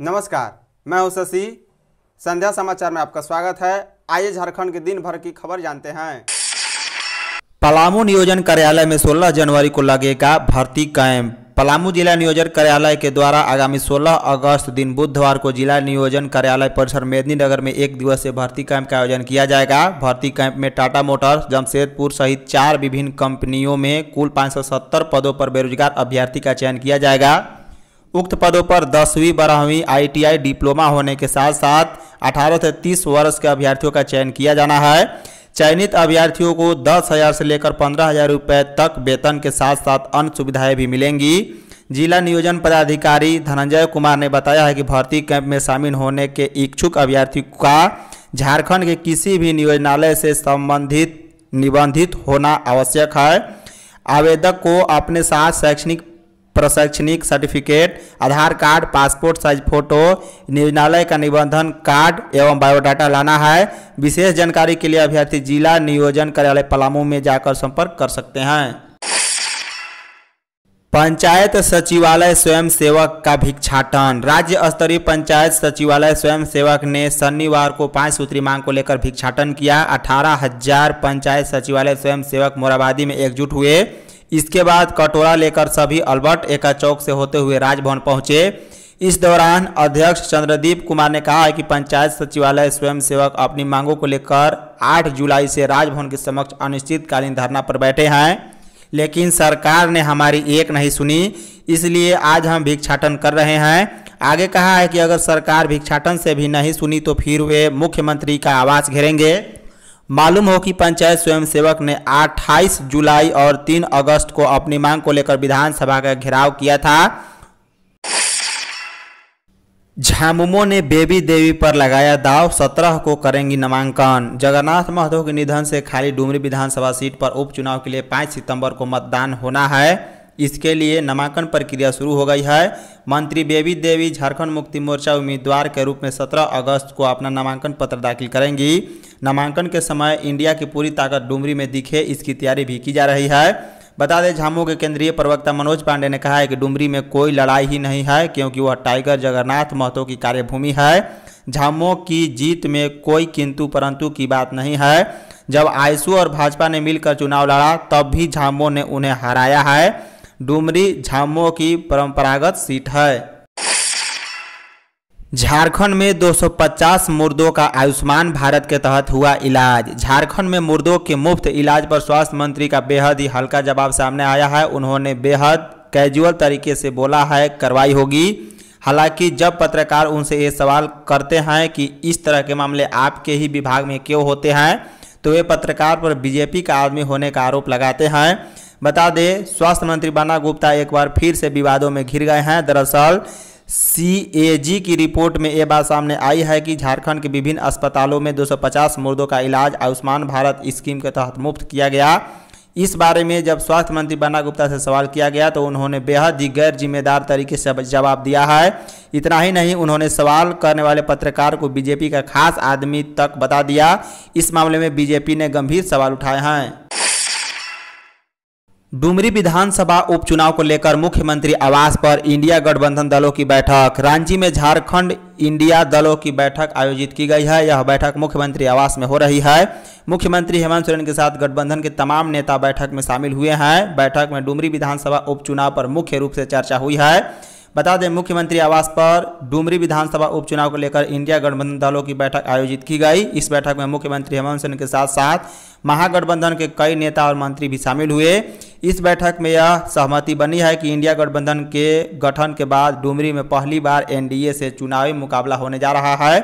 नमस्कार मैं हूं शशि संध्या समाचार में आपका स्वागत है आइए झारखंड के दिन भर की खबर जानते हैं पलामू नियोजन कार्यालय में 16 जनवरी को लगेगा भर्ती कैंप पलामू जिला नियोजन कार्यालय के द्वारा आगामी 16 अगस्त दिन बुधवार को जिला नियोजन कार्यालय परिसर मेदनी नगर में एक दिवसीय भर्ती कैंप का आयोजन किया जाएगा भर्ती कैंप में टाटा मोटर्स जमशेदपुर सहित चार विभिन्न कंपनियों में कुल 570 पदों पर बेरोजगार अभ्यर्थी का चयन किया जाएगा उक्त पदों पर दसवीं बारहवीं आईटीआई डिप्लोमा होने के साथ साथ 18 से 30 वर्ष के अभ्यर्थियों का चयन किया जाना है चयनित अभ्यर्थियों को दस हजार से लेकर पंद्रह हजार रुपये तक वेतन के साथ साथ अन्य सुविधाएं भी मिलेंगी जिला नियोजन पदाधिकारी धनंजय कुमार ने बताया है कि भर्ती कैंप में शामिल होने के इच्छुक अभ्यर्थी का झारखंड के किसी भी नियोजनालय से संबंधित निबंधित होना आवश्यक है आवेदक को अपने साथ शैक्षणिक प्रशैक्षणिक certificate Aadhaar card passport size photo निर्णालय का निबंधन कार्ड एवं बायोडाटा लाना है विशेष जानकारी के लिए अभ्यर्थी जिला नियोजन कार्यालय पलामू में जाकर संपर्क कर सकते हैं पंचायत सचिवालय स्वयं सेवक का भिक्षाटन राज्य स्तरीय पंचायत सचिवालय स्वयं सेवक ने शनिवार को पांच सूत्री मांग को लेकर भिक्षाटन किया अठारह हजार पंचायत सचिवालय स्वयं सेवक मोराबादी में एकजुट हुए इसके बाद कटोरा लेकर सभी अल्बर्ट एका चौक से होते हुए राजभवन पहुंचे इस दौरान अध्यक्ष चंद्रदीप कुमार ने कहा है कि पंचायत सचिवालय स्वयंसेवक अपनी मांगों को लेकर 8 जुलाई से राजभवन के समक्ष अनिश्चितकालीन धरना पर बैठे हैं लेकिन सरकार ने हमारी एक नहीं सुनी इसलिए आज हम भिक्षाटन कर रहे हैं आगे कहा है कि अगर सरकार भिक्षाटन से भी नहीं सुनी तो फिर वे मुख्यमंत्री का आवास घेरेंगे मालूम हो कि पंचायत स्वयंसेवक ने 28 जुलाई और 3 अगस्त को अपनी मांग को लेकर विधानसभा का घेराव किया था झामुमो ने बेबी देवी पर लगाया दाव सत्रह को करेंगी नामांकन जगन्नाथ महतो के निधन से खाली डुमरी विधानसभा सीट पर उपचुनाव के लिए 5 सितंबर को मतदान होना है इसके लिए नामांकन प्रक्रिया शुरू हो गई है मंत्री बेबी देवी झारखंड मुक्ति मोर्चा उम्मीदवार के रूप में 17 अगस्त को अपना नामांकन पत्र दाखिल करेंगी नामांकन के समय इंडिया की पूरी ताकत डुमरी में दिखे इसकी तैयारी भी की जा रही है बता दें झामू के केंद्रीय प्रवक्ता मनोज पांडे ने कहा है कि डुमरी में कोई लड़ाई ही नहीं है क्योंकि वह टाइगर जगन्नाथ महतो की कार्यभूमि है झामो की जीत में कोई किंतु परंतु की बात नहीं है जब आयसू और भाजपा ने मिलकर चुनाव लड़ा तब भी झामो ने उन्हें हराया है डुमरी झामो की परंपरागत सीट है झारखंड में 250 मुर्दों का आयुष्मान भारत के तहत हुआ इलाज झारखंड में मुर्दों के मुफ्त इलाज पर स्वास्थ्य मंत्री का बेहद ही हल्का जवाब सामने आया है उन्होंने बेहद कैजुअल तरीके से बोला है कार्रवाई होगी हालांकि जब पत्रकार उनसे ये सवाल करते हैं कि इस तरह के मामले आपके ही विभाग में क्यों होते हैं तो वे पत्रकार पर बीजेपी का आदमी होने का आरोप लगाते हैं बता दें स्वास्थ्य मंत्री बाना गुप्ता एक बार फिर से विवादों में घिर गए हैं दरअसल सी की रिपोर्ट में ये बात सामने आई है कि झारखंड के विभिन्न अस्पतालों में 250 मुर्दों का इलाज आयुष्मान भारत स्कीम के तहत मुफ्त किया गया इस बारे में जब स्वास्थ्य मंत्री बन्ना गुप्ता से सवाल किया गया तो उन्होंने बेहद ही गैर जिम्मेदार तरीके से जवाब दिया है इतना ही नहीं उन्होंने सवाल करने वाले पत्रकार को बीजेपी का खास आदमी तक बता दिया इस मामले में बीजेपी ने गंभीर सवाल उठाए हैं डुमरी विधानसभा उपचुनाव को लेकर मुख्यमंत्री आवास पर इंडिया गठबंधन दलों की बैठक रांची में झारखंड इंडिया दलों की बैठक आयोजित की गई है यह बैठक मुख्यमंत्री आवास में हो रही है मुख्यमंत्री हेमंत सोरेन के साथ गठबंधन के तमाम नेता बैठक में शामिल हुए हैं बैठक में डुमरी विधानसभा उपचुनाव पर मुख्य रूप से चर्चा हुई है बता दें मुख्यमंत्री आवास पर डुमरी विधानसभा उपचुनाव को लेकर इंडिया गठबंधन दलों की बैठक आयोजित की गई इस बैठक में मुख्यमंत्री हेमंत सोरेन के साथ साथ महागठबंधन के कई नेता और मंत्री भी शामिल हुए इस बैठक में यह सहमति बनी है कि इंडिया गठबंधन के गठन के बाद डुमरी में पहली बार एनडीए से चुनावी मुकाबला होने जा रहा है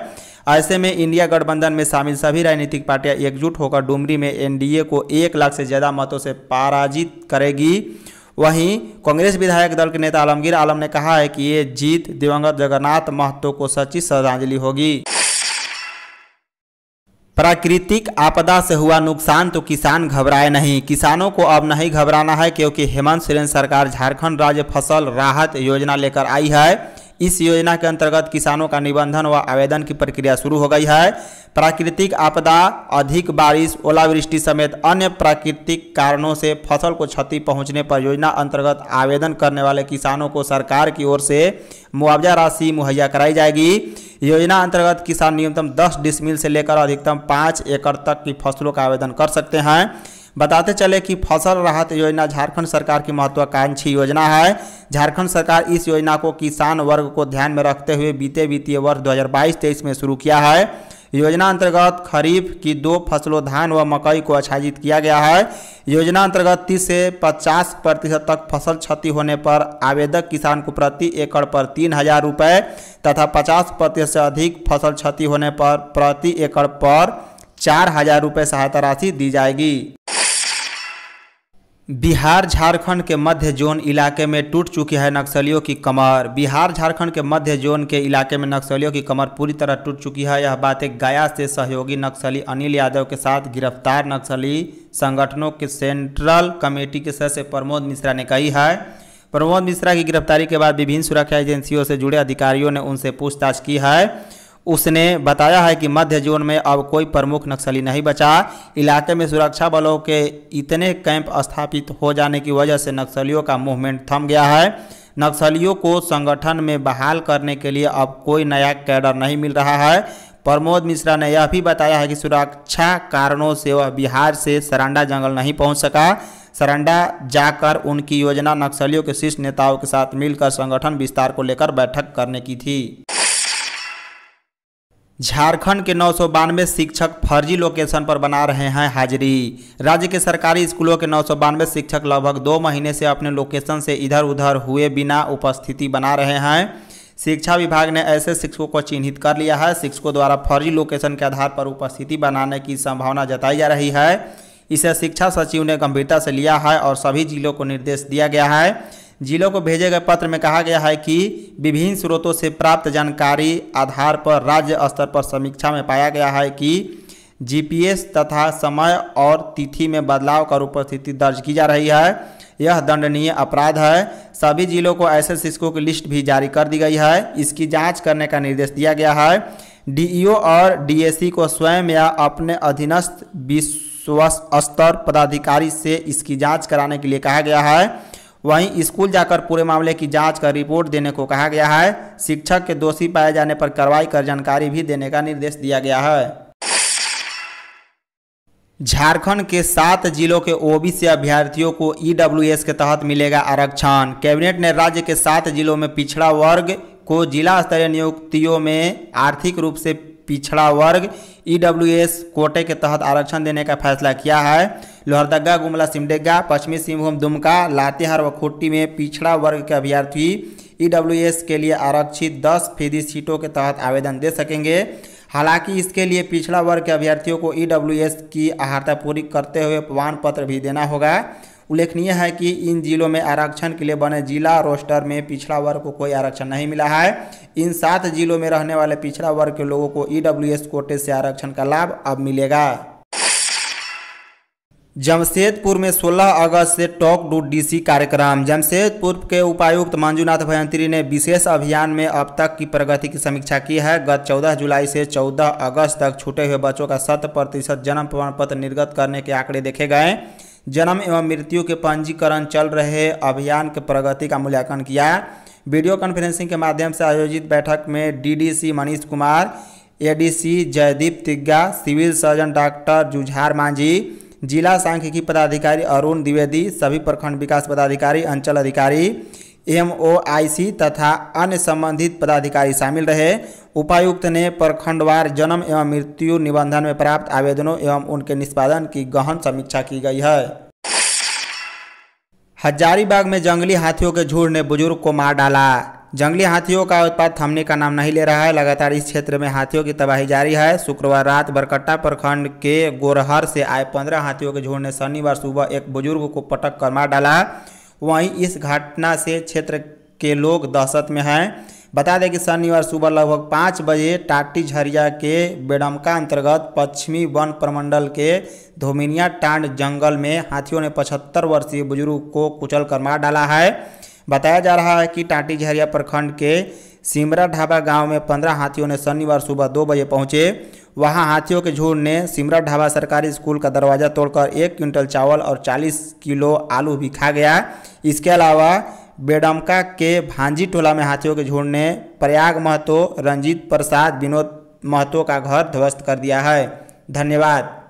ऐसे में इंडिया गठबंधन में शामिल सभी राजनीतिक पार्टियां एकजुट होकर डुमरी में एनडीए को एक लाख से ज़्यादा मतों से पराजित करेगी वहीं कांग्रेस विधायक दल के नेता आलमगीर आलम ने कहा है कि ये जीत दिवंगत जगन्नाथ महतो को सच्ची श्रद्धांजलि होगी प्राकृतिक आपदा से हुआ नुकसान तो किसान घबराए नहीं किसानों को अब नहीं घबराना है क्योंकि हेमंत सोरेन सरकार झारखंड राज्य फसल राहत योजना लेकर आई है इस योजना के अंतर्गत किसानों का निबंधन व आवेदन की प्रक्रिया शुरू हो गई है प्राकृतिक आपदा अधिक बारिश ओलावृष्टि समेत अन्य प्राकृतिक कारणों से फसल को क्षति पहुंचने पर योजना अंतर्गत आवेदन करने वाले किसानों को सरकार की ओर से मुआवजा राशि मुहैया कराई जाएगी योजना अंतर्गत किसान न्यूनतम दस डिसमिल से लेकर अधिकतम पाँच एकड़ तक की फसलों का आवेदन कर सकते हैं बताते चले कि फसल राहत योजना झारखंड सरकार की महत्वाकांक्षी योजना है झारखंड सरकार इस योजना को किसान वर्ग को ध्यान में रखते हुए बीते वित्तीय वर्ष दो हजार में शुरू किया है योजना अंतर्गत खरीफ की दो फसलों धान व मकई को आच्छादित किया गया है योजना अंतर्गत 30 से 50 प्रतिशत तक फसल क्षति होने पर आवेदक किसान को प्रति एकड़ पर तीन हजार रुपये तथा 50 प्रतिशत से अधिक फसल क्षति होने पर प्रति एकड़ पर चार हजार रुपये सहायता राशि दी जाएगी बिहार झारखंड के मध्य जोन इलाके में टूट चुकी है नक्सलियों की कमर बिहार झारखंड के मध्य जोन के इलाके में नक्सलियों की कमर पूरी तरह टूट चुकी है यह बात एक गया से सहयोगी नक्सली अनिल यादव के साथ गिरफ्तार नक्सली संगठनों के सेंट्रल कमेटी के सदस्य प्रमोद मिश्रा ने कही है प्रमोद मिश्रा की गिरफ्तारी के बाद विभिन्न सुरक्षा एजेंसियों से जुड़े अधिकारियों ने उनसे पूछताछ की है उसने बताया है कि मध्य जोन में अब कोई प्रमुख नक्सली नहीं बचा इलाके में सुरक्षा बलों के इतने कैंप स्थापित हो जाने की वजह से नक्सलियों का मूवमेंट थम गया है नक्सलियों को संगठन में बहाल करने के लिए अब कोई नया कैडर नहीं मिल रहा है प्रमोद मिश्रा ने यह भी बताया है कि सुरक्षा कारणों से वह बिहार से सरांडा जंगल नहीं पहुंच सका सरांडा जाकर उनकी योजना नक्सलियों के शीर्ष नेताओं के साथ मिलकर संगठन विस्तार को लेकर बैठक करने की थी झारखंड के नौ सौ बानवे शिक्षक फर्जी लोकेशन पर बना रहे हैं हाजिरी राज्य के सरकारी स्कूलों के नौ सौ बानवे शिक्षक लगभग दो महीने से अपने लोकेशन से इधर उधर हुए बिना उपस्थिति बना रहे हैं शिक्षा विभाग ने ऐसे शिक्षकों को चिन्हित कर लिया है शिक्षकों द्वारा फर्जी लोकेशन के आधार पर उपस्थिति बनाने की संभावना जताई जा रही है इसे शिक्षा सचिव ने गंभीरता से लिया है और सभी जिलों को निर्देश दिया गया है जिलों को भेजे गए पत्र में कहा गया है कि विभिन्न स्रोतों से प्राप्त जानकारी आधार पर राज्य स्तर पर समीक्षा में पाया गया है कि जीपीएस तथा समय और तिथि में बदलाव कर उपस्थिति दर्ज की जा रही है यह दंडनीय अपराध है सभी जिलों को ऐसे शिक्षकों की लिस्ट भी जारी कर दी गई है इसकी जांच करने का निर्देश दिया गया है डीईओ और डीएसी को स्वयं या अपने अधीनस्थ विश्व स्तर पदाधिकारी से इसकी जांच कराने के लिए कहा गया है वहीं स्कूल जाकर पूरे मामले की जांच कर रिपोर्ट देने को कहा गया है शिक्षक के दोषी पाए जाने पर कार्रवाई कर जानकारी भी देने का निर्देश दिया गया है झारखंड के सात जिलों के ओबीसी अभ्यर्थियों को ईडब्ल्यूएस के तहत मिलेगा आरक्षण कैबिनेट ने राज्य के सात जिलों में पिछड़ा वर्ग को जिला स्तरीय नियुक्तियों में आर्थिक रूप से पिछड़ा वर्ग ईडब्ल्यूएस कोटे के तहत आरक्षण देने का फैसला किया है लोहरदगा गुमला सिमडेगा पश्चिमी सिंहभूम दुमका लातेहार व खुट्टी में पिछड़ा वर्ग के अभ्यर्थी ईडब्ल्यूएस के लिए आरक्षित दस फीसदी सीटों के तहत आवेदन दे सकेंगे हालांकि इसके लिए पिछड़ा वर्ग के अभ्यर्थियों को ईडब्ल्यूएस की आहारता पूरी करते हुए प्रमाण पत्र भी देना होगा उल्लेखनीय है कि इन जिलों में आरक्षण के लिए बने जिला रोस्टर में पिछड़ा वर्ग को कोई आरक्षण नहीं मिला है इन सात जिलों में रहने वाले पिछड़ा वर्ग के लोगों को ईडब्ल्यूएस कोटे से आरक्षण का लाभ अब मिलेगा जमशेदपुर में 16 अगस्त से टॉक टू डीसी कार्यक्रम जमशेदपुर के उपायुक्त मंजूनाथ भयंत्री ने विशेष अभियान में अब तक की प्रगति की समीक्षा की है गत 14 जुलाई से 14 अगस्त तक छूटे हुए बच्चों का शत प्रतिशत जन्म प्रमाण पत्र निर्गत करने के आंकड़े देखे गए जन्म एवं मृत्यु के पंजीकरण चल रहे अभियान के प्रगति का मूल्यांकन किया वीडियो कॉन्फ्रेंसिंग के माध्यम से आयोजित बैठक में D Manish Kumar ADC Jaydeep Tigga civil surgeon doctor Jujhar Manjhi जिला सांख्यिकी पदाधिकारी अरुण द्विवेदी सभी प्रखंड विकास पदाधिकारी अंचल अधिकारी एम तथा अन्य संबंधित पदाधिकारी शामिल रहे उपायुक्त ने प्रखंडवार जन्म एवं मृत्यु निबंधन में प्राप्त आवेदनों एवं उनके निष्पादन की गहन समीक्षा की गई है हजारीबाग में जंगली हाथियों के झुंड ने बुजुर्ग को मार डाला जंगली हाथियों का उत्पाद थमने का नाम नहीं ले रहा है लगातार इस क्षेत्र में हाथियों की तबाही जारी है शुक्रवार रात बरकट्टा प्रखंड के गोरहर से आए पंद्रह हाथियों के झुंड ने शनिवार सुबह एक बुजुर्ग को पटक कर मार डाला वहीं इस घटना से क्षेत्र के लोग दहशत में हैं बता दें कि शनिवार सुबह लगभग पाँच बजे टाटी झरिया के बेडमका अंतर्गत पश्चिमी वन प्रमंडल के धोमिनिया टांड जंगल में हाथियों ने पचहत्तर वर्षीय बुजुर्ग को कुचल कर मार डाला है बताया जा रहा है कि टाटी झरिया प्रखंड के सिमरा ढाबा गांव में पंद्रह हाथियों ने शनिवार सुबह दो बजे पहुंचे वहां हाथियों के झुंड ने सिमरा ढाबा सरकारी स्कूल का दरवाज़ा तोड़कर एक क्विंटल चावल और 40 किलो आलू भी खा गया इसके अलावा बेडमका के भांजी टोला में हाथियों के झुंड ने प्रयाग महतो रंजीत प्रसाद विनोद महतो का घर ध्वस्त कर दिया है धन्यवाद